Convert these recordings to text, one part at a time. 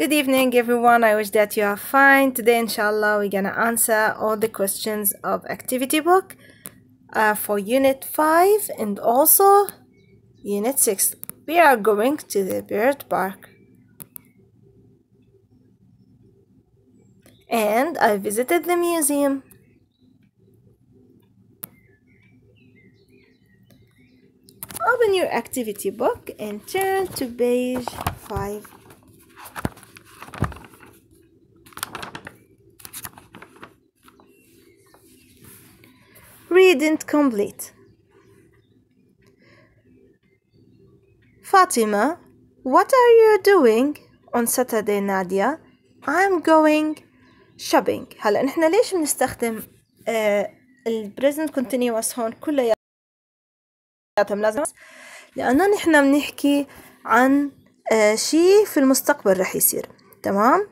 Good evening everyone, I wish that you are fine. Today inshallah we're gonna answer all the questions of activity book uh, for unit 5 and also unit 6. We are going to the bird park. And I visited the museum. Open your activity book and turn to page 5. read and complete Fatima, what are you doing on Saturday Nadia? I'm going shopping هلا نحن ليش بنستخدم آه present continuous هون كلياتهم لازم لأنه نحن بنحكي عن آه شيء في المستقبل رح يصير تمام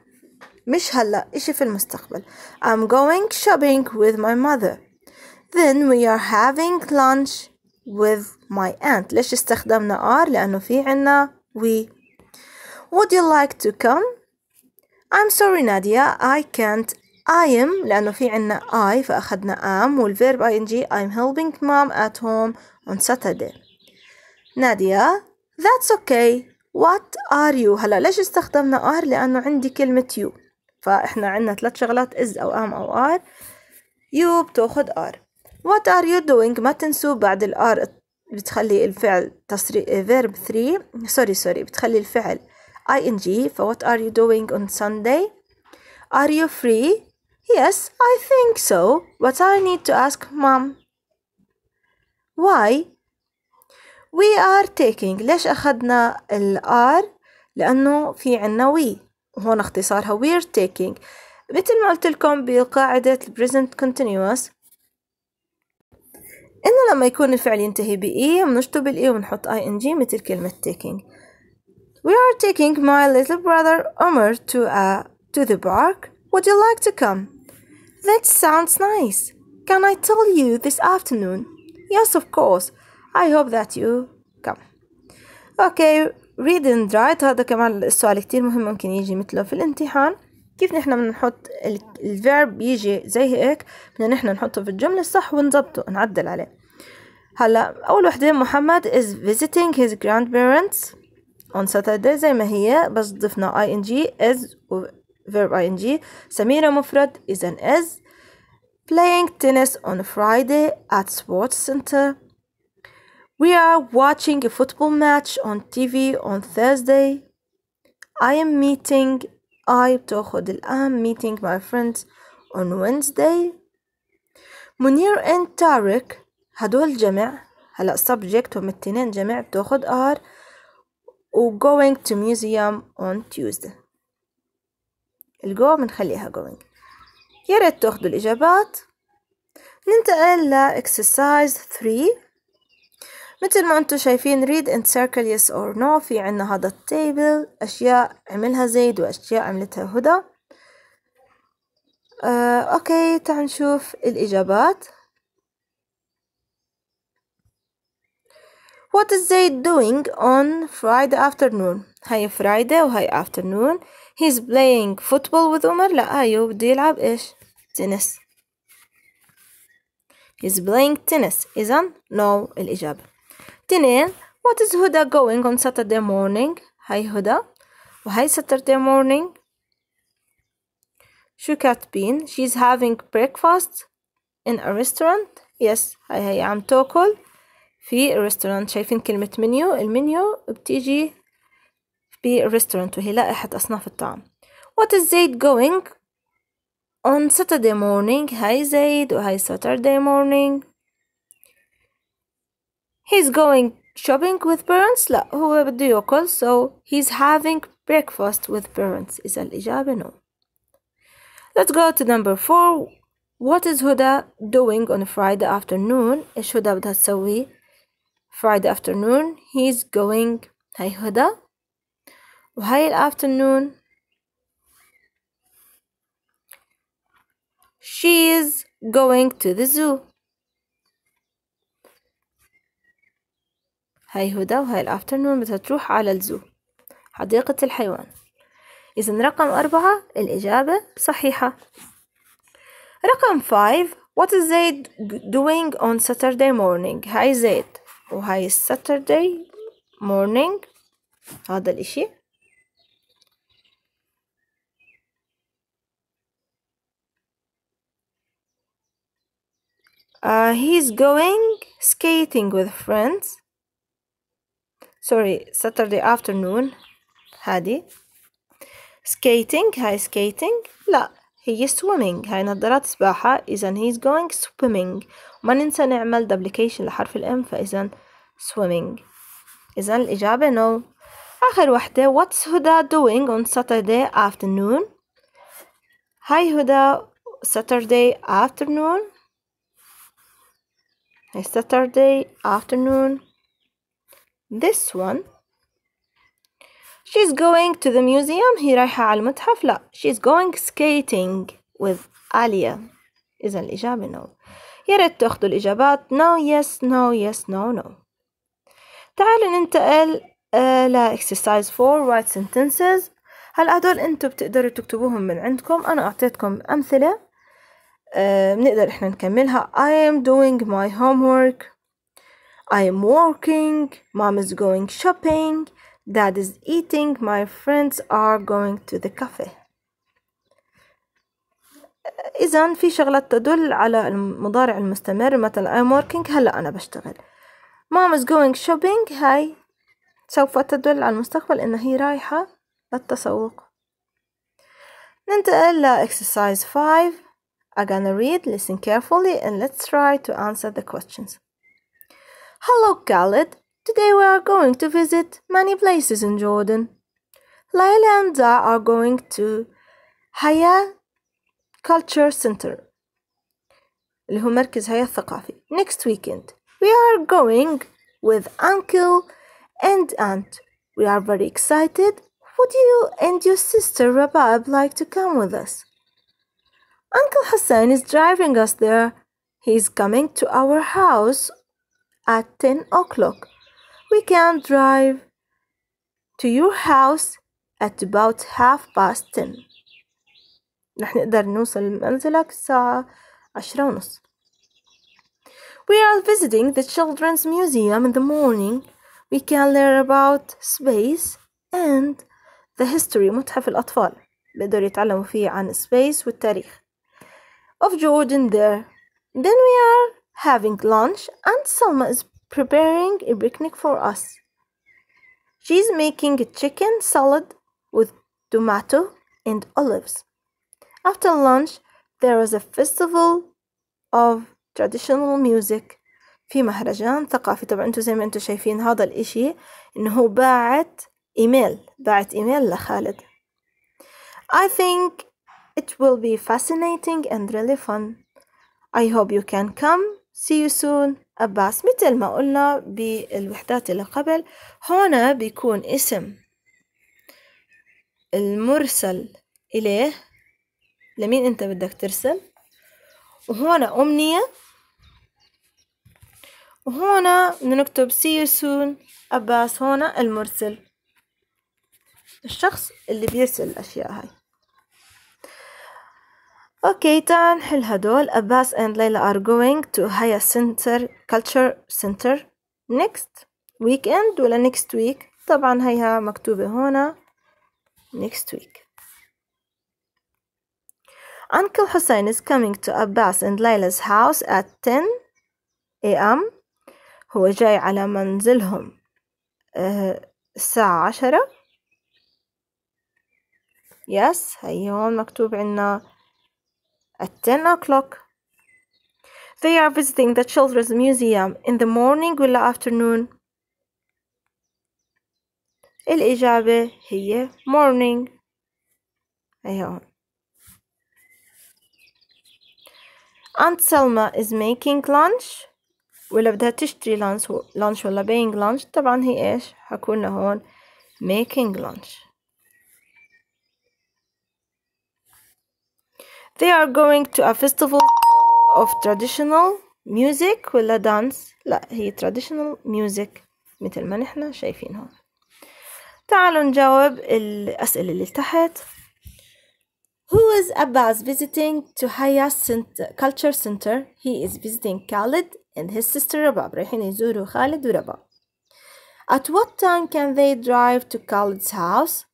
مش هلا إشي في المستقبل I'm going shopping with my mother Then we are having lunch with my aunt. ليش استخدمنا are؟ لأنه في عنا we. Would you like to come? I'm sorry نادية I can't I am لأنه في عنا I فأخذنا am والverb ing I'm helping mom at home on Saturday نادية That's okay What are you هلا ليش استخدمنا are لأنه عندي كلمة you فإحنا عنا ثلاث شغلات is أو am أو are you بتاخد are What are you doing ما تنسوا بعد ال are بتخلي الفعل تصري verb 3 سوري سوري بتخلي الفعل ing ف what are you doing on Sunday Are you free Yes I think so but I need to ask mom Why We are taking ليش أخذنا ال are لأنه في عنا we هون اختصارها we're taking مثل ما قلت لكم بقاعدة present continuous إنه لما يكون الفعل ينتهي بإي بنشطب الإي ونحط أي إن جي مثل كلمة taking We are taking my little brother Omar to a to the park. Would you like to come? That sounds nice. Can I tell you this afternoon? Yes, of course. I hope that you come. Okay, read and write هذا كمان السؤال كتير مهم ممكن يجي مثله في الامتحان كيف نحن بنحط الفيرب يجي زي هيك بدنا نحن نحطه في الجملة الصح ونظبطه نعدل عليه هلا اول وحده محمد is visiting his grandparents on Saturday زي ما هي بس ضفنا ing is verb ing سميرة مفرد an is playing tennis on Friday at sports center we are watching a football match on TV on Thursday I am meeting I بتاخد الآن meeting my friends on Wednesday Munir and Tarek هدول جمع هلا subject هم التنين جمع بتاخد are و going to museum on Tuesday الجو بنخليها going يا ريت تاخدوا الإجابات ننتقل ل exercise 3 مثل ما انتم شايفين read and circle yes or no في عنا هذا التيبل أشياء عملها زيد وأشياء عملتها هدى آه، أوكي تعال نشوف الإجابات What is they doing on Friday afternoon? هاي Friday وهاي afternoon. He's playing football with Umar. لا أيوه بده يلعب إيش؟ تنس. He's playing tennis. Isn't no الإجابة. تنين What is Huda going on Saturday morning? هاي هدى وهاي Saturday morning. شو كاتبين? She's having breakfast in a restaurant. Yes. هاي هي عم تاكل. في الريستورانت شايفين كلمة منيو المنيو بتيجي في بالريستورانت وهي لائحة أصناف الطعام What is Zaid going on Saturday morning Hi Zaid وهاي Saturday morning He's going shopping with parents لا هو بده ياكل so he's having breakfast with parents إذا الإجابة no Let's go to number four What is Huda doing on Friday afternoon إيش هدى بدها تسوي Friday afternoon he's going هاي هدى وهاي afternoon she is going to the zoo هاي هدى وهاي afternoon بتتروح على الزو حديقة الحيوان إذا رقم أربعة الإجابة صحيحة رقم 5 what is Zaid doing on Saturday morning هاي Zaid hi! الساتردي morning هذا الاشي Uh, he's going skating with friends. Sorry, Saturday afternoon. هادي. Skating, high skating. La. هي swimming هاي نظارات سباحة إذا he's going swimming ما ننسى نعمل duplication لحرف الام فإذا swimming إذا الإجابة no آخر وحدة what's هدى doing on Saturday afternoon هاي هدى Saturday afternoon Saturday afternoon this one She's going to the museum هي رايحة على المتحف لا She's going skating with Alia إذا الإجابة no يا ريت تاخدوا الإجابات no yes no yes no no تعالوا ننتقل uh, ل exercise 4 write sentences هلا هدول انتوا بتقدروا تكتبوهم من عندكم أنا أعطيتكم أمثلة بنقدر إحنا نكملها I am doing my homework I am working Mom is going shopping Dad is eating. My friends are going to the cafe. إذا في شغلات تدل على المضارع المستمر مثل I'm working هلا أنا بشتغل. Mom is going shopping هاي سوف تدل على المستقبل إن هي رايحة للتسوق. ننتقل ل exercise 5 I'm gonna read, listen carefully and let's try to answer the questions. Hello Khaled, Today we are going to visit many places in Jordan. Laila and Da are going to Haya Culture Center اللي هو مركز هيا الثقافي next weekend we are going with uncle and aunt we are very excited would you and your sister Rabab like to come with us uncle Hassan is driving us there he is coming to our house at 10 o'clock we can drive to your house at about half past ten رح نقدر نوصل لمنزلك الساعة عشرة ونص We are visiting the children's museum in the morning We can learn about space and the history متحف الأطفال بيقدروا يتعلموا فيه عن space والتاريخ of Jordan there Then we are having lunch and Salma is preparing a picnic for us. She's making a chicken salad with tomato and olives. After lunch, there is a festival of traditional music في مهرجان ثقافي طبعا انتوا زي ما شايفين هذا الاشي انه هو باعت ايميل باعت ايميل لخالد I think it will be fascinating and really fun I hope you can come see you soon أباس مثل ما قلنا بالوحدات اللي قبل هنا بيكون اسم المرسل إليه لمين أنت بدك ترسل وهنا أمنية وهنا نكتب see you soon أباس هنا المرسل الشخص اللي بيرسل الأشياء هاي اوكي تعال نحل هدول Abbas and Layla are going to Haya Center Culture Center next weekend ولا next week طبعا هيها مكتوبة هنا next week Uncle Hussein is coming to Abbas and Layla's house at 10 a.m. هو جاي على منزلهم الساعة عشرة yes هي هون مكتوب عنا at 10 o'clock. They are visiting the Children's Museum in the morning or afternoon. الإجابة هي morning. هي Aunt Selma is making lunch ولا بدها تشتري lunch lunch ولا buying lunch طبعا هي ايش حكولنا هون making lunch They are going to a festival of traditional music ولا dance لا هي traditional music مثل ما نحن شايفين هون تعالوا نجاوب الأسئلة اللي تحت Who is Abbas visiting to Haya Culture Center? He is visiting Khalid and his sister Rabab. رايحين يزوروا خالد ورباب. At what time can they drive to Khalid's house?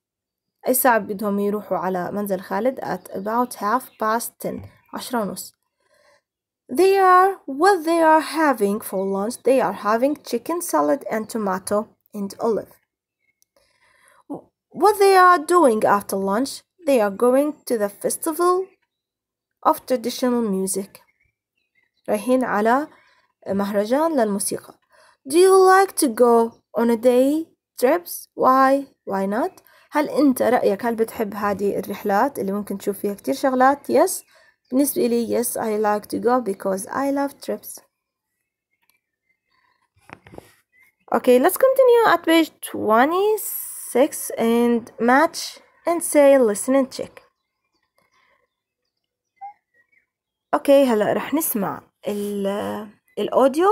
الساعة بدهم يروحوا على منزل خالد at about half past ten عشرة ونص They are what they are having for lunch they are having chicken salad and tomato and olive What they are doing after lunch they are going to the festival of traditional music رايحين على مهرجان للموسيقى Do you like to go on a day trips? Why? Why not? هل أنت رأيك هل بتحب هذه الرحلات اللي ممكن تشوف فيها كتير شغلات yes بالنسبة لي yes I like to go because I love trips Okay, let's continue at page 26 and match and say listen and check. okay, هلا رح نسمع الاوديو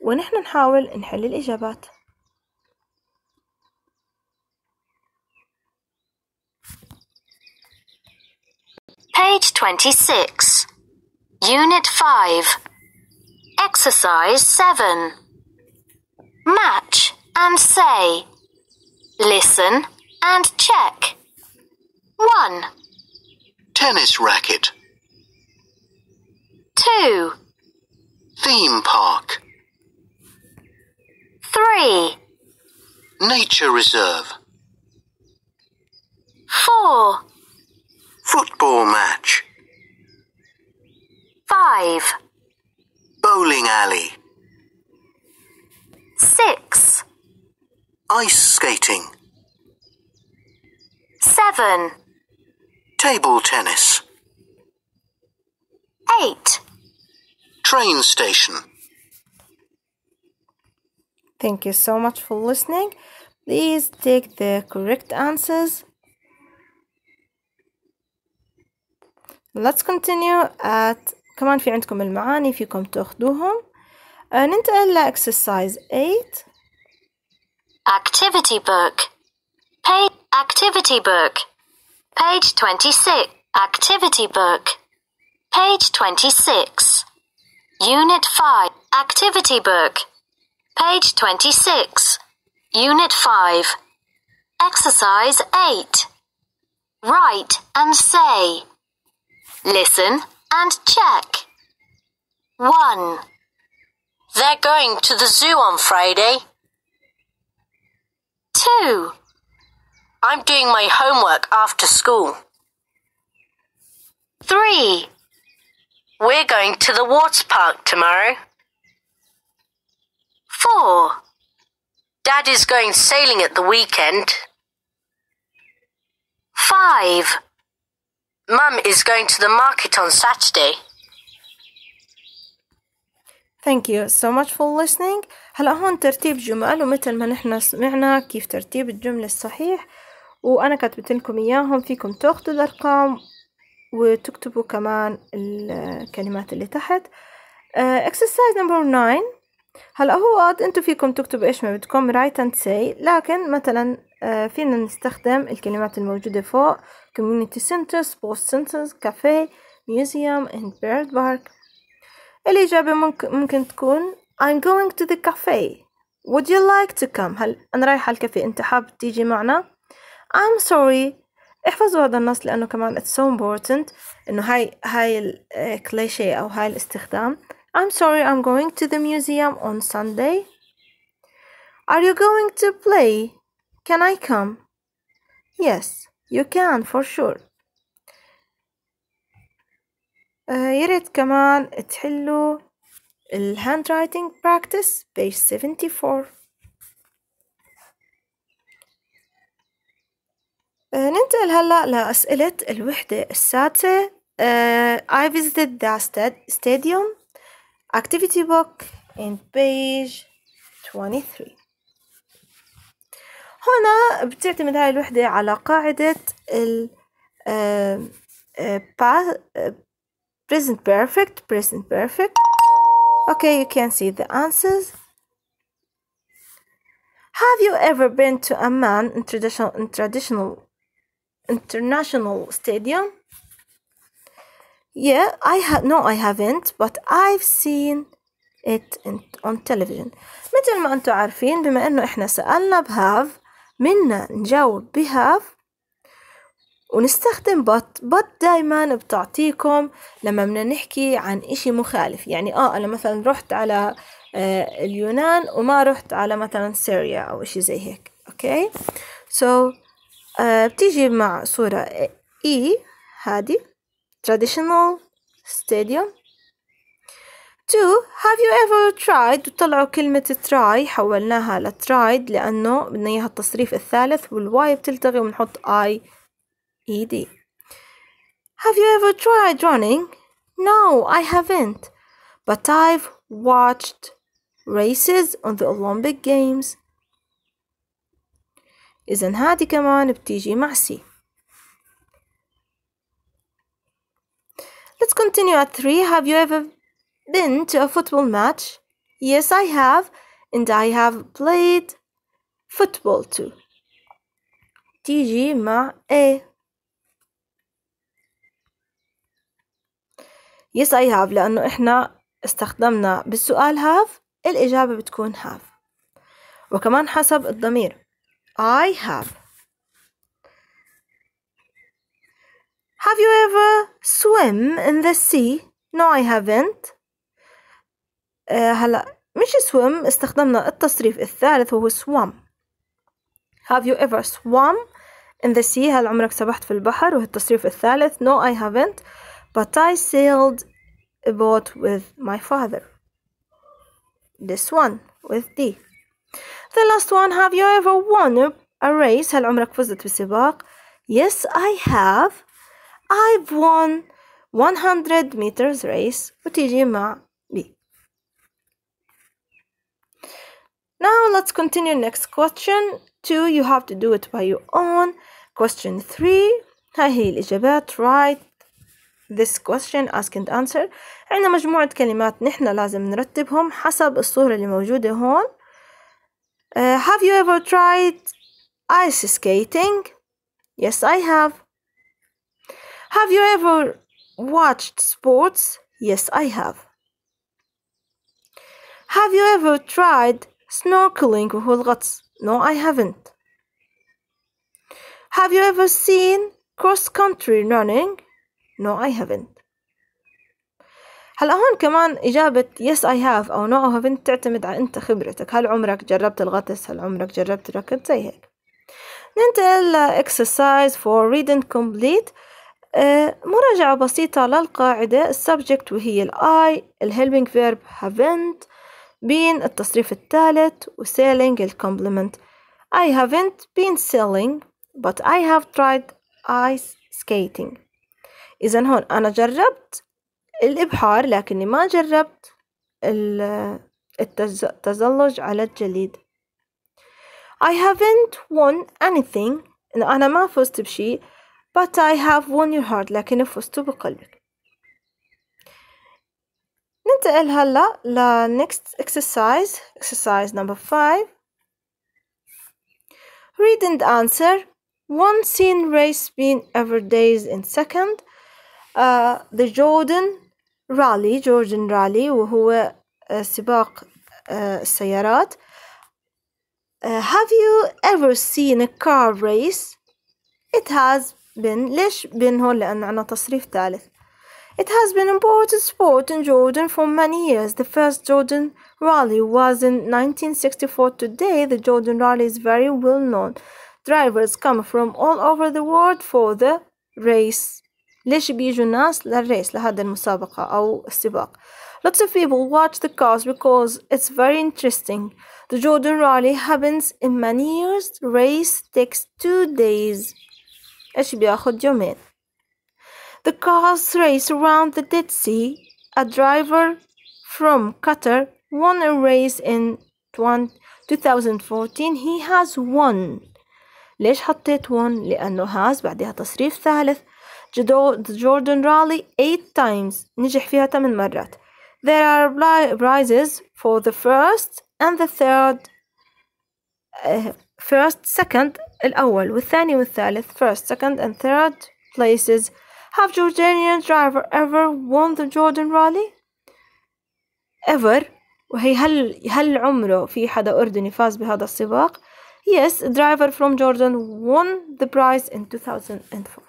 ونحن نحاول نحل الاجابات. Page 26. Unit 5. Exercise 7. Match and say. Listen and check. 1. Tennis racket. 2. Theme park. 3. Nature reserve. 4. Football match. 5. Bowling alley. 6. Ice skating. 7. Table tennis. 8. Train station. Thank you so much for listening. Please take the correct answers let's continue at كمان في عندكم المعاني فيكم تاخدوهم uh, ننتقل ل exercise 8 activity book page activity book page 26 activity book page 26 unit 5 activity book page 26 unit 5 exercise 8 write and say Listen and check. 1. They're going to the zoo on Friday. 2. I'm doing my homework after school. 3. We're going to the water park tomorrow. 4. Dad is going sailing at the weekend. 5. Mum is going to the market on Saturday. Thank you so much for listening. هلا هون ترتيب جمل ومثل ما نحن سمعنا كيف ترتيب الجملة الصحيح وأنا كتبت لكم إياهم فيكم تاخدوا الأرقام وتكتبوا كمان الكلمات اللي تحت آه، exercise number 9 هلا هو أنتوا فيكم تكتبوا ايش ما بدكم write and say لكن مثلا فينا نستخدم الكلمات الموجودة فوق community center, sports center, cafe, museum and bird park الإجابة ممكن, تكون I'm going to the cafe Would you like to come? هل أنا رايحة الكافي أنت حاب تيجي معنا؟ I'm sorry احفظوا هذا النص لأنه كمان it's so important إنه هاي هاي الكليشي أو هاي الاستخدام I'm sorry I'm going to the museum on Sunday Are you going to play? Can I come? Yes, you can for sure. Uh, يا ريت كمان تحلوا ال handwriting practice page 74 uh, ننتقل هلا لأسئلة الوحدة السادسة uh, I visited the stadium activity book in page 23 هنا بتعتمد هاي الوحدة على قاعدة ال present perfect present perfect okay you can see the answers have you ever been to man in traditional in traditional international stadium yeah I have no I haven't but I've seen it in, on television مثل ما انتم عارفين بما انه احنا سألنا بهاف منا نجاوب بهاف ونستخدم بط بط دايما بتعطيكم لما بدنا نحكي عن اشي مخالف يعني اه انا مثلا رحت على آه اليونان وما رحت على مثلا سوريا او اشي زي هيك اوكي سو so, آه بتيجي مع صورة آه، اي هادي traditional stadium two have you ever tried وطلعوا كلمة try حولناها ل tried لأنه بدنا إياها التصريف الثالث والواي بتلتغي وبنحط I E D Have you ever tried running? No, I haven't. But I've watched races on the Olympic Games. إذا هذه كمان بتيجي مع C. Let's continue at 3. Have you ever been to a football match? Yes, I have, and I have played football too. تيجي مع a. Yes, I have لأنه إحنا استخدمنا بالسؤال have الإجابة بتكون have وكمان حسب الضمير I have Have you ever swim in the sea? No, I haven't. هلا مش swim استخدمنا التصريف الثالث وهو swam have you ever swam in the sea هل عمرك سبحت في البحر وهو التصريف الثالث no I haven't but I sailed a boat with my father this one with D the last one have you ever won a race هل عمرك فزت بسباق yes I have I've won 100 meters race وتيجي مع Now let's continue next question 2 you have to do it by your own question 3 ها هي الإجابات write this question ask and answer عندنا مجموعة كلمات نحن لازم نرتبهم حسب الصورة اللي موجودة هون uh, have you ever tried ice skating yes I have have you ever watched sports yes I have have you ever tried snorkeling وهو الغطس no I haven't have you ever seen cross country running no I haven't هلا هون كمان إجابة yes I have أو no I haven't تعتمد على أنت خبرتك هل عمرك جربت الغطس هل عمرك جربت الركض زي هيك ننتقل ل exercise for reading complete مراجعة بسيطة للقاعدة السبجكت وهي ال I helping verb haven't بين التصريف الثالث و selling compliment I haven't been selling but I have tried ice skating إذا هون أنا جربت الإبحار لكني ما جربت التزلج على الجليد I haven't won anything أنا ما فزت بشيء but I have won your heart لكن فزت بقلبك ننتقل هلا ل next exercise exercise number 5 read and answer one seen race being ever days in second uh, the Jordan rally Jordan rally وهو uh, سباق uh, السيارات uh, have you ever seen a car race it has been ليش بين هون لأنه عنا تصريف ثالث it has been an important sport in Jordan for many years. The first Jordan Rally was in 1964. Today, the Jordan Rally is very well known. Drivers come from all over the world for the race. ليش بيجوا للريس لهذا المسابقة أو السباق Lots of people watch the cars because it's very interesting. The Jordan Rally happens in many years. Race takes two days. إيش بياخد يومين the cars race around the Dead Sea. A driver from Qatar won a race in 2014 he has won ليش حطيت won لأنه has بعدها تصريف ثالث Jordan Rally 8 times نجح فيها ثمان مرات There are prizes for the first and the third uh, First, second الأول والثاني والثالث First, second and third places have Jordanian driver ever won the Jordan Rally? Ever وهي هل هل عمره في حدا أردني فاز بهذا السباق؟ Yes, a driver from Jordan won the prize in 2004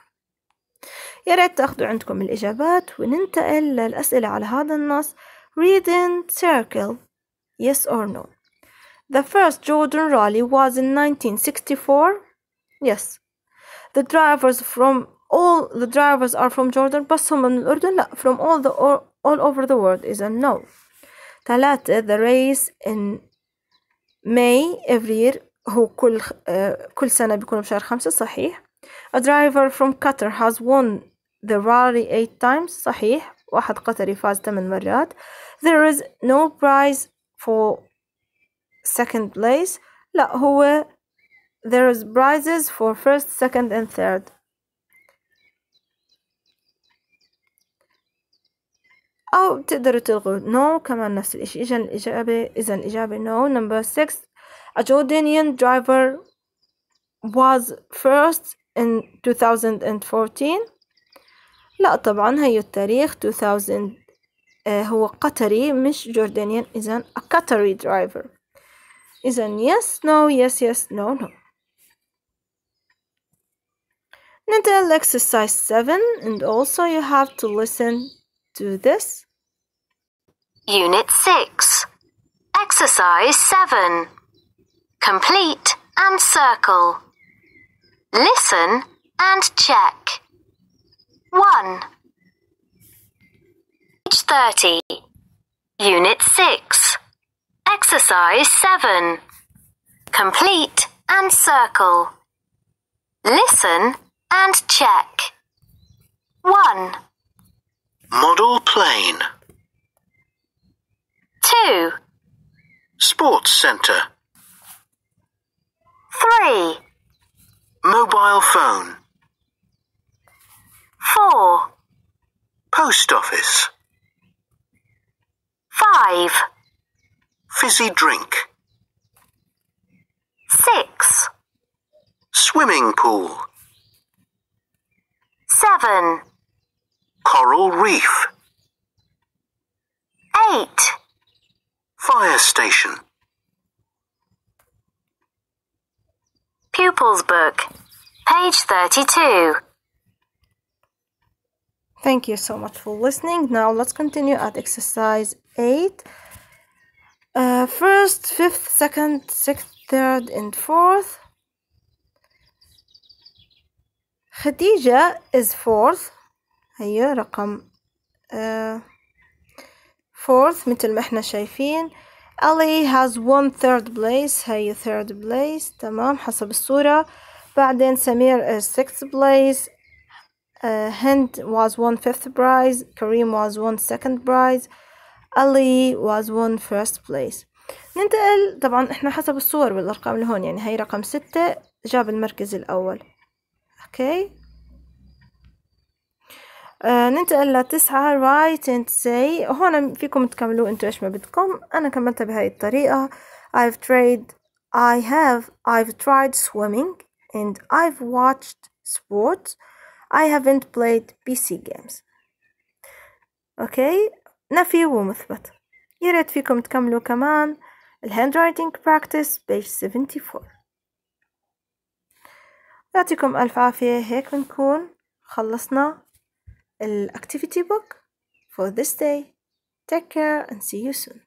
يا ريت تاخدوا عندكم الإجابات وننتقل للأسئلة على هذا النص Read in circle Yes or no The first Jordan rally was in 1964 Yes The drivers from all the drivers are from Jordan. بس هم من الأردن لا from all the all over the world إذا no ثلاثة the race in May every year هو كل كل سنة بيكون بشهر خمسة صحيح a driver from Qatar has won the rally eight times صحيح واحد قطري فاز 8 مرات there is no prize for second place لا هو there is prizes for first second and third أو بتقدروا تلغوا no كمان نفس الإشي إذا الإجابة إذا الإجابة no number six a Jordanian driver was first in 2014 لا طبعا هي التاريخ 2000 آه هو قطري مش جوردانيان إذا a Qatari driver إذا yes no yes yes no no ننتقل exercise 7 and also you have to listen do this. Unit 6. Exercise 7. Complete and circle. Listen and check. 1. Page 30. Unit 6. Exercise 7. Complete and circle. Listen and check. 1. Model plane. 2. Sports centre. 3. Mobile phone. 4. Post office. 5. Fizzy drink. 6. Swimming pool. 7. Coral reef. 8. Fire station. Pupils book, page 32. Thank you so much for listening. Now let's continue at exercise 8. Uh, first, fifth, second, sixth, third, and fourth. Khadija is fourth. هيا رقم فورث آه، مثل ما احنا شايفين ألي has one third place هي third place تمام حسب الصورة بعدين سمير is آه، sixth place آه، هند uh, was one fifth prize كريم was one second prize ألي was one first place ننتقل طبعا احنا حسب الصور والأرقام اللي هون يعني هي رقم ستة جاب المركز الأول أوكي okay. آه، ننتقل لتسعة write and say هون فيكم تكملوا انتو ايش ما بدكم انا كملتها بهاي الطريقة I've tried I have I've tried swimming and I've watched sports I haven't played PC games اوكي نفي ومثبت يا ريت فيكم تكملوا كمان handwriting practice page 74 يعطيكم ألف عافية هيك بنكون خلصنا activity book for this day. Take care and see you soon.